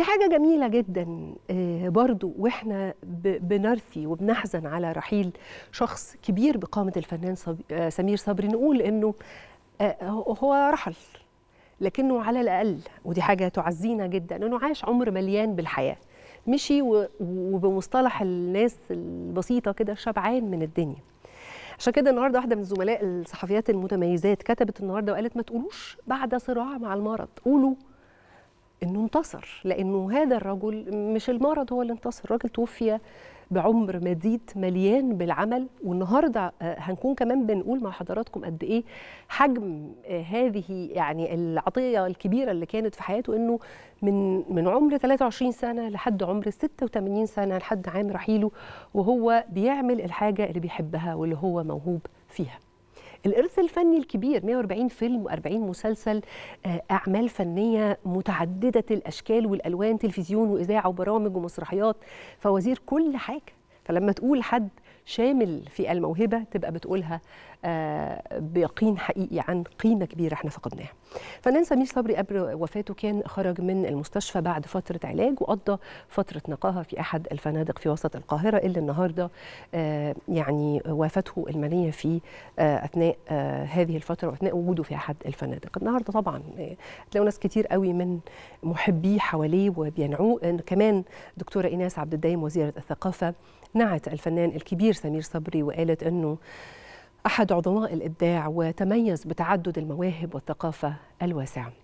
في حاجة جميلة جدا آه، برضو وإحنا بنرثي وبنحزن على رحيل شخص كبير بقامة الفنان آه، سمير صبري نقول إنه آه، هو رحل لكنه على الأقل ودي حاجة تعزينا جدا إنه عاش عمر مليان بالحياة مشي وبمصطلح الناس البسيطة كده شبعان من الدنيا عشان كده النهارده واحده من زملاء الصحفيات المتميزات كتبت النهارده وقالت ما تقولوش بعد صراع مع المرض قولوا انه انتصر لانه هذا الرجل مش المرض هو اللي انتصر الراجل توفي بعمر مديد مليان بالعمل والنهارده آه، هنكون كمان بنقول مع حضراتكم قد ايه حجم آه، هذه يعني العطيه الكبيره اللي كانت في حياته انه من من عمر 23 سنه لحد عمر 86 سنه لحد عام رحيله وهو بيعمل الحاجه اللي بيحبها واللي هو موهوب فيها الإرث الفني الكبير 140 فيلم و40 مسلسل آه، أعمال فنية متعددة الأشكال والألوان تلفزيون وإذاعة وبرامج ومسرحيات فوازير كل حاجة فلما تقول حد شامل في الموهبه تبقى بتقولها آه، بيقين حقيقي عن قيمه كبيره احنا فقدناها. فنان سمير صبري قبل وفاته كان خرج من المستشفى بعد فتره علاج وقضى فتره نقاهه في احد الفنادق في وسط القاهره اللي النهارده آه، يعني وافته المنيه في آه، اثناء هذه الفتره واثناء وجوده في احد الفنادق. النهارده طبعا تلاقوا ناس كتير قوي من محبيه حواليه وبينعوه كمان دكتوره ايناس عبد الدايم وزيره الثقافه أقنعت الفنان الكبير سمير صبري وقالت أنه أحد عظماء الإبداع وتميز بتعدد المواهب والثقافة الواسعة